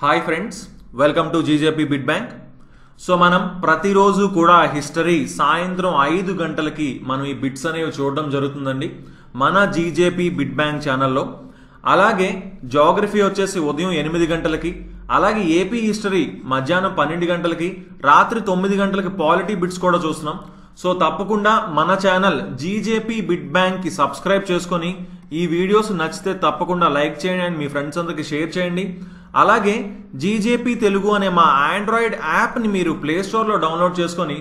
hi friends welcome to GJP bit bank so మనం ప్రతిరోజు కూడా హిస్టరీ సాయంత్రం ఐదు గంటలకి మనం ఈ బిట్స్ అనేవి చూడడం జరుగుతుందండి మన జీజేపీ బిడ్ బ్యాంక్ ఛానల్లో అలాగే జోగ్రఫీ వచ్చేసి ఉదయం ఎనిమిది గంటలకి అలాగే ఏపీ హిస్టరీ మధ్యాహ్నం పన్నెండు గంటలకి రాత్రి తొమ్మిది గంటలకి పాలిటీ బిట్స్ కూడా చూస్తున్నాం సో తప్పకుండా మన ఛానల్ జీజేపీ బిడ్ బ్యాంక్కి సబ్స్క్రైబ్ చేసుకొని ఈ వీడియోస్ నచ్చితే తప్పకుండా లైక్ చేయండి అండ్ మీ ఫ్రెండ్స్ అందరికి షేర్ చేయండి అలాగే జీజేపీ తెలుగు అనే మా ఆండ్రాయిడ్ యాప్ని మీరు ప్లేస్టోర్లో డౌన్లోడ్ చేసుకొని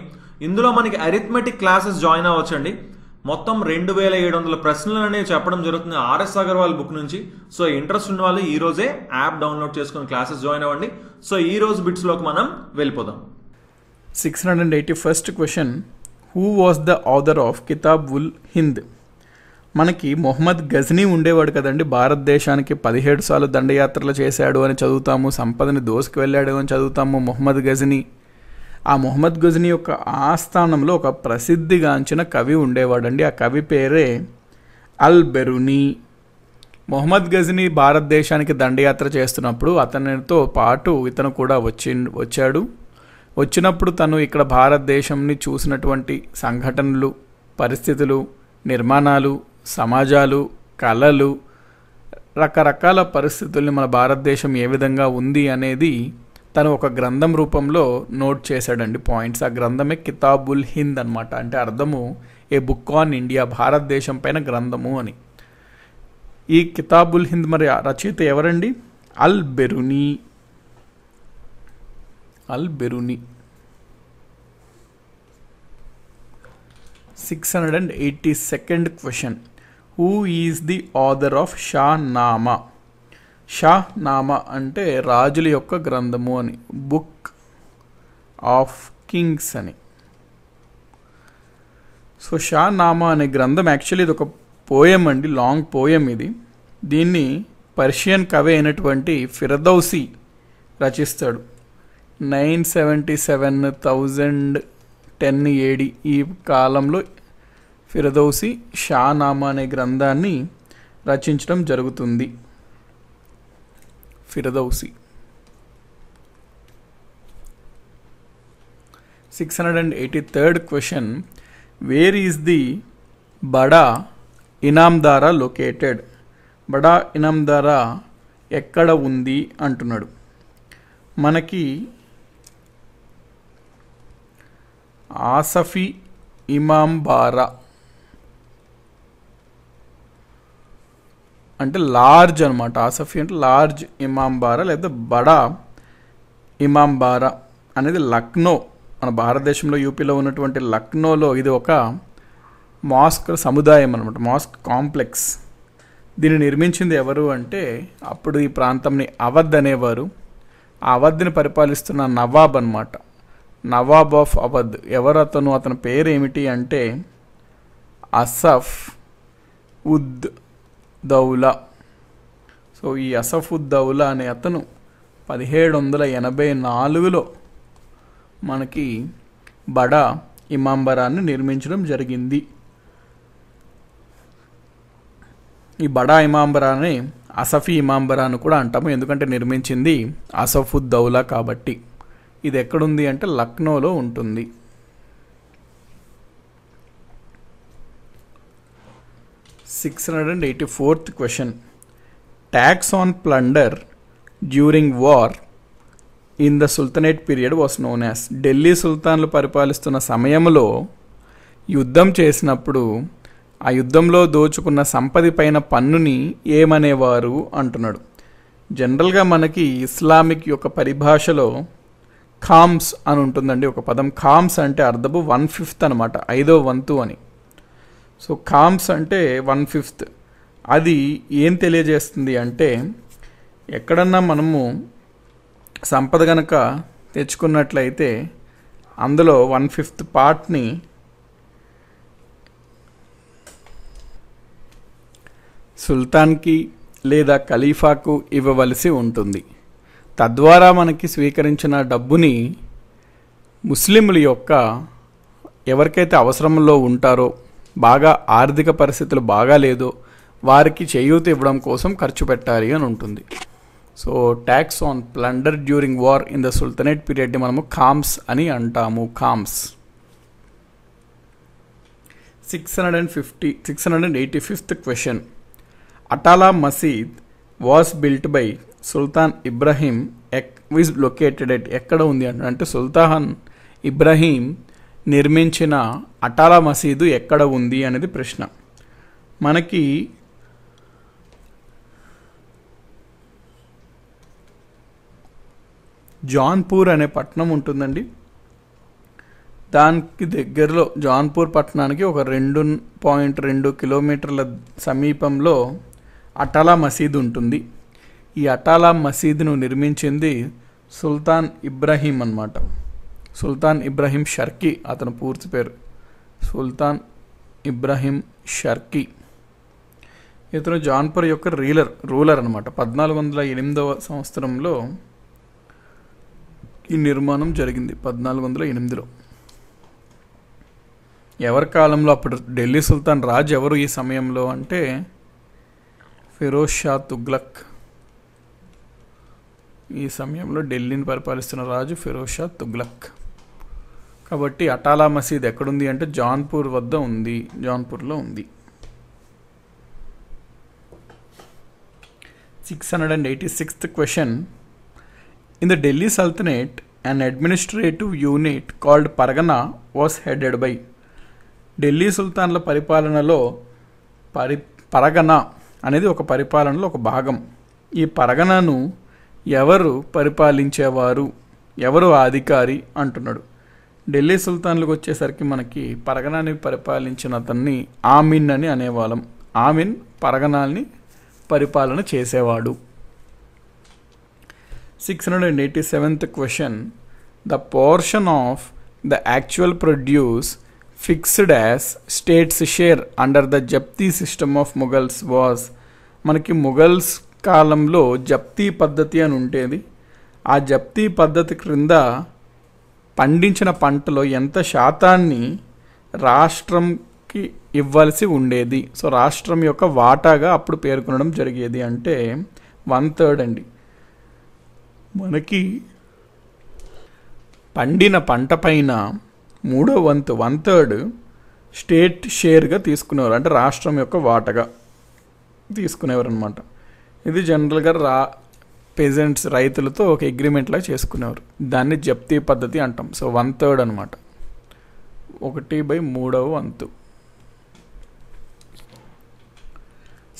ఇందులో మనకి అరిథమెటిక్ క్లాసెస్ జాయిన్ అవ్వచ్చండి మొత్తం రెండు వేల ఏడు వందల ప్రశ్నలు అనేవి చెప్పడం జరుగుతుంది ఆర్ఎస్ అగర్వాల్ బుక్ నుంచి సో ఇంట్రెస్ట్ ఉన్న వాళ్ళు ఈ రోజే యాప్ డౌన్లోడ్ చేసుకుని క్లాసెస్ జాయిన్ అవ్వండి సో ఈ రోజు బిట్స్లోకి మనం వెళ్ళిపోదాం six hundred eighty first question who was the author of Kitab ul Hind మనకి మొహమ్మద్ గజనీ ఉండేవాడు కదండి భారతదేశానికి పదిహేడు సార్లు దండయాత్రలు చేశాడు అని చదువుతాము సంపదని దోసుకు వెళ్ళాడు అని చదువుతాము మొహమ్మద్ గజనీ ఆ మొహమ్మద్ గజనీ యొక్క ఆస్థానంలో ఒక ప్రసిద్ధిగాంచిన కవి ఉండేవాడండి ఆ కవి పేరే అల్ బెరుని మొహమ్మద్ గజనీ భారతదేశానికి దండయాత్ర చేస్తున్నప్పుడు అతనితో పాటు ఇతను కూడా వచ్చి వచ్చాడు వచ్చినప్పుడు తను ఇక్కడ భారతదేశంని చూసినటువంటి సంఘటనలు పరిస్థితులు నిర్మాణాలు సమాజాలు కళలు రకరకాల పరిస్థితుల్ని మన భారతదేశం ఏ విధంగా ఉంది అనేది తను ఒక గ్రంథం రూపంలో నోట్ చేశాడండి పాయింట్స్ ఆ గ్రంథమే కితాబుల్ హింద్ అనమాట అంటే అర్థము ఏ బుక్ ఆన్ ఇండియా భారతదేశం పైన గ్రంథము అని ఈ కితాబుల్ హింద్ మరి రచయిత ఎవరండి Al Beruni Al Beruni six hundred and eighty second question who is the author of Shahnama నామా అంటే రాజుల యొక్క గ్రంథము అని బుక్ ఆఫ్ కింగ్స్ అని సో షానామా అనే గ్రంథం యాక్చువల్లీ ఇది ఒక పోయం అండి లాంగ్ పోయం ఇది దీన్ని పర్షియన్ కవి అయినటువంటి ఫిరదౌసి రచిస్తాడు nine seventy seven thousand ten AD ఈ కాలంలో ఫిరదౌసి షానామా అనే గ్రంథాన్ని రచించడం జరుగుతుంది Firdausi six hundred and eighty third question where is the Bada Imambara located బడా ఇనామ్దారా ఎక్కడ ఉంది అంటున్నాడు మనకి ఆసఫీ ఇమాంబారా అంటే లార్జ్ అనమాట ఆసఫీ అంటే లార్జ్ ఇమాంబారా లేదా బడా ఇమాంబారా అనేది లక్నో మన భారతదేశంలో యూపీలో ఉన్నటువంటి లక్నోలో ఇది ఒక మాస్క్ సముదాయం అనమాట మాస్క్ కాంప్లెక్స్ దీన్ని నిర్మించింది ఎవరు అంటే అప్పుడు ఈ ప్రాంతంని అవధ్ అనేవారు అవధ్ని పరిపాలిస్తున్న నవాబ్ అనమాట నవాబ్ ఆఫ్ అవధ్ ఎవరు అతను అతని పేరు ఏమిటి అంటే అసఫ్ ఉద్ దౌలా సో ఈ అసఫుద్దౌలా అనే అతను పదిహేడు వందల ఎనభై నాలుగులో మనకి బడా ఇమాంబరాన్ని నిర్మించడం జరిగింది ఈ బడా ఇమాంబరాని అసఫీ ఇమాంబరాను కూడా అంటాము ఎందుకంటే నిర్మించింది అసఫుద్దౌలా కాబట్టి ఇది ఎక్కడుంది అంటే లక్నోలో ఉంటుంది six hundred and eighty fourth question tax on plunder during war in the sultanate period was known as Delhi సుల్తాన్లు పరిపాలిస్తున్న సమయంలో యుద్ధం చేసినప్పుడు ఆ యుద్ధంలో దోచుకున్న సంపది పైన పన్నుని ఏమనేవారు అంటున్నాడు జనరల్గా మనకి ఇస్లామిక్ యొక్క పరిభాషలో ఖామ్స్ అని ఉంటుందండి ఒక పదం ఖామ్స్ అంటే అర్ధపు వన్ ఫిఫ్త్ అనమాట ఐదో వంతు అని సో కామ్స్ అంటే వన్ ఫిఫ్త్ అది ఏం తెలియజేస్తుంది అంటే ఎక్కడన్నా మనము సంపద గనక తెచ్చుకున్నట్లయితే అందులో వన్ ఫిఫ్త్ పార్ట్ని సుల్తాన్కి లేదా ఖలీఫాకు ఇవ్వవలసి ఉంటుంది తద్వారా మనకి స్వీకరించిన డబ్బుని ముస్లింల యొక్క ఎవరికైతే అవసరంలో ఉంటారో బాగా ఆర్థిక పరిస్థితులు బాగా లేదో వారికి చేయూత ఇవ్వడం కోసం ఖర్చు పెట్టాలి అని ఉంటుంది so tax on plunder during war in the sultanate పీరియడ్ని మనము ఖామ్స్ అని అంటాము ఖామ్స్ six hundred and fifty six hundred and eighty fifth question Atala Masjid was built by Sultan Ibrahim ఎక్ విజ్ లొకేటెడ్ ఎట్ ఎక్కడ ఉంది అంటే సుల్తాన్ ఇబ్రహీం నిర్మించిన అటాల మసీదు ఎక్కడ ఉంది అనేది ప్రశ్న మనకి జాన్పూర్ అనే పట్టణం ఉంటుందండి దానికి దగ్గరలో జాన్పూర్ పట్టణానికి ఒక రెండు పాయింట్ రెండు కిలోమీటర్ల సమీపంలో అటాలా మసీదు ఉంటుంది ఈ అటాలా మసీదును నిర్మించింది సుల్తాన్ ఇబ్రాహీం అన్నమాట సుల్తాన్ ఇబ్రహీం షర్కీ అతను పూర్తి పేరు సుల్తాన్ ఇబ్రహీం షర్కీ ఇతను జాన్పర్ యొక్క రీలర్ రూలర్ అనమాట పద్నాలుగు వందల ఎనిమిదవ సంవత్సరంలో ఈ నిర్మాణం జరిగింది పద్నాలుగు వందల ఎనిమిదిలో ఎవరి కాలంలో అప్పుడు ఢిల్లీ సుల్తాన్ రాజ్ ఎవరు ఈ సమయంలో అంటే ఫిరోజ్ షా తుగ్లక్ ఈ సమయంలో ఢిల్లీని పరిపాలిస్తున్న రాజు ఫిరోజ్ షా తుగ్లక్ కాబట్టి అటాలా మసీద్ ఎక్కడుంది అంటే జాన్పూర్ వద్ద ఉంది జాన్పూర్లో ఉంది six hundred and eighty sixth question in the Delhi sultanate and administrative unit called pargana was headed by Delhi సుల్తాన్ల పరిపాలనలో పరి పరగణ అనేది ఒక పరిపాలనలో ఒక భాగం ఈ పరగణను ఎవరు పరిపాలించేవారు ఎవరు అధికారి అంటున్నాడు ఢిల్లీ సుల్తాన్లకు వచ్చేసరికి మనకి పరగణాన్ని పరిపాలించిన అతన్ని ఆమిన్ అని అనేవాళ్ళం ఆమిన్ పరగణాల్ని పరిపాలన చేసేవాడు six hundred eighty seventh question the portion of the actual produce fixed as states share under the zabti system of Mughals was మనకి ముగల్స్ కాలంలో జప్తీ పద్ధతి అని ఉండేది ఆ జప్తీ పద్ధతి క్రింద పండించిన పంటలో ఎంత శాతాన్ని రాష్ట్రంకి ఇవ్వాల్సి ఉండేది సో రాష్ట్రం యొక్క వాటాగా అప్పుడు పేర్కొనడం జరిగేది అంటే వన్ థర్డ్ అండి మనకి పండిన పంట పైన మూడో వంతు వన్ థర్డ్ స్టేట్ షేర్గా తీసుకునేవారు అంటే రాష్ట్రం యొక్క వాటగా తీసుకునేవారు అనమాట ఇది జనరల్గా రా పెజెంట్స్ రైతులతో ఒక అగ్రిమెంట్లా చేసుకునేవారు దాన్ని జప్తీ పద్ధతి అంటాం సో వన్ థర్డ్ అనమాట ఒకటి బై మూడవ వంతు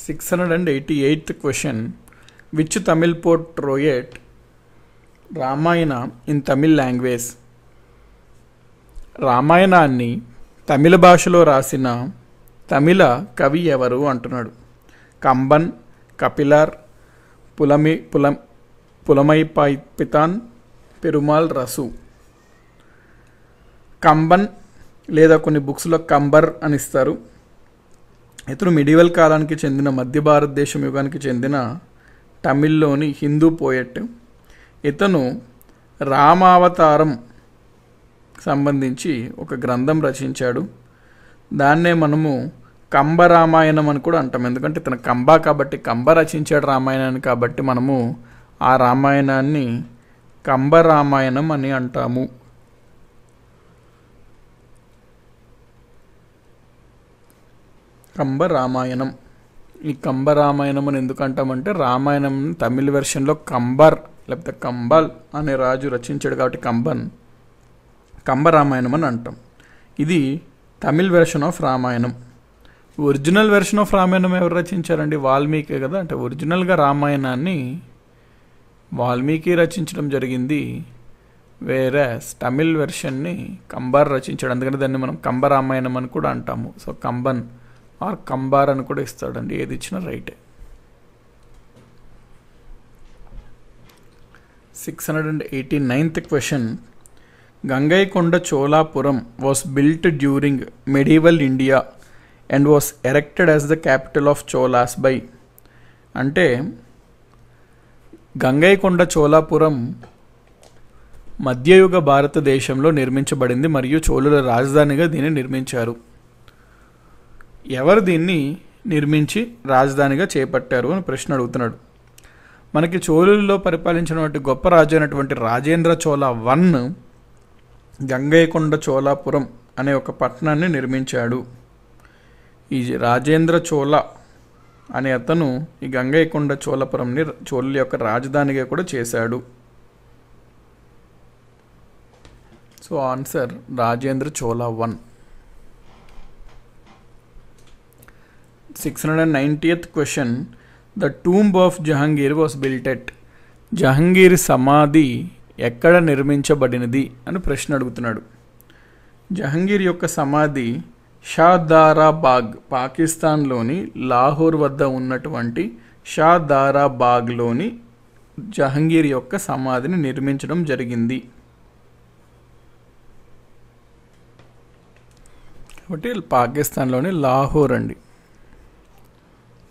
six hundred and eighty eighth question which Tamil poet wrote Ramayana in Tamil language రామాయణాన్ని తమిళ భాషలో రాసిన తమిళ కవి ఎవరు అంటున్నాడు కంబన్ కపిలార్ పులమి పుల పులమై పితాన్ పెరుమాల్ రసు కంబన్ లేదా కొన్ని బుక్స్లో కంబర్ అని ఇస్తారు ఇతను మిడివల్ కాలానికి చెందిన మధ్య భారతదేశం యుగానికి చెందిన తమిళ్లోని హిందూ పోయెట్ ఇతను రామావతారం సంబంధించి ఒక గ్రంథం రచించాడు దాన్నే మనము కంబ రామాయణం అని కూడా అంటాం ఎందుకంటే ఇతను కంబ కాబట్టి కంబ రచించాడు రామాయణాన్ని కాబట్టి మనము ఆ రామాయణాన్ని కంబ రామాయణం అని అంటాము కంబ రామాయణం ఈ కంబ రామాయణం అని ఎందుకు అంటామంటే రామాయణం తమిళ వెర్షన్లో కంబర్ లేకపోతే కంబల్ అనే రాజు రచించాడు కాబట్టి కంబన్ కంబ రామాయణం అని అంటాం ఇది తమిళ్ వెర్షన్ ఆఫ్ రామాయణం ఒరిజినల్ వెర్షన్ ఆఫ్ రామాయణం ఎవరు రచించారండి వాల్మీకి కదా అంటే ఒరిజినల్గా రామాయణాన్ని వాల్మీకి రచించడం జరిగింది వేరే తమిళ్ వెర్షన్ని కంబార్ రచించాడు అందుకని దాన్ని మనం కంబ రామాయణం అని కూడా అంటాము సో కంబన్ ఆర్ కంబార్ అని కూడా ఇస్తాడండి ఏది ఇచ్చినా రైటే six hundred and eighty ninth question Gangaikonda Cholapuram was built during medieval India and was erected as the capital of Cholas by అంటే గంగైకొండ చోలాపురం మధ్యయుగ భారతదేశంలో నిర్మించబడింది మరియు చోళుల రాజధానిగా దీన్ని నిర్మించారు ఎవరు దీన్ని నిర్మించి రాజధానిగా చేపట్టారు అని ప్రశ్న అడుగుతున్నాడు మనకి చోళుల్లో పరిపాలించినటువంటి గొప్ప రాజు అయినటువంటి రాజేంద్ర చోళ వన్ గంగైకొండ చోళాపురం అనే ఒక పట్టణాన్ని నిర్మించాడు ఈ రాజేంద్ర చోళ అనే అతను ఈ గంగైకొండ చోళపురంని చోళుల యొక్క రాజధానిగా కూడా చేశాడు so answer Rajendra Chola one six hundred and ninety eight question the tomb of Jahangir was built at Jahangir సమాధి ఎక్కడ నిర్మించబడినది అని ప్రశ్న అడుగుతున్నాడు జహంగీర్ యొక్క సమాధి షాదారాబాగ్ పాకిస్తాన్లోని లాహోర్ వద్ద ఉన్నటువంటి షాదారాబాగ్లోని జహంగీర్ యొక్క సమాధిని నిర్మించడం జరిగింది కాబట్టి పాకిస్తాన్లోని లాహోర్ అండి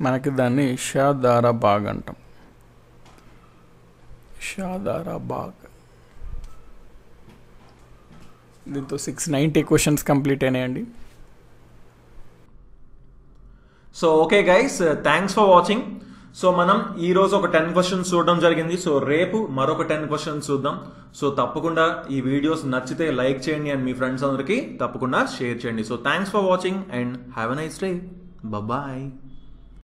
మనకి దాన్ని షాదారాబాగ్ అంటాం షాదారాబాగ్ దీంతో సిక్స్ నైంటీ క్వశ్చన్స్ కంప్లీట్ అయినాయండి so okay guys thanks for watching so మనం ఈరోజు ఒక టెన్ క్వశ్చన్స్ చూడడం జరిగింది సో రేపు మరొక టెన్ క్వశ్చన్స్ చూద్దాం సో తప్పకుండా ఈ వీడియోస్ నచ్చితే లైక్ చేయండి అండ్ మీ ఫ్రెండ్స్ అందరికీ తప్పకుండా షేర్ చేయండి so thanks for watching and have a nice day bye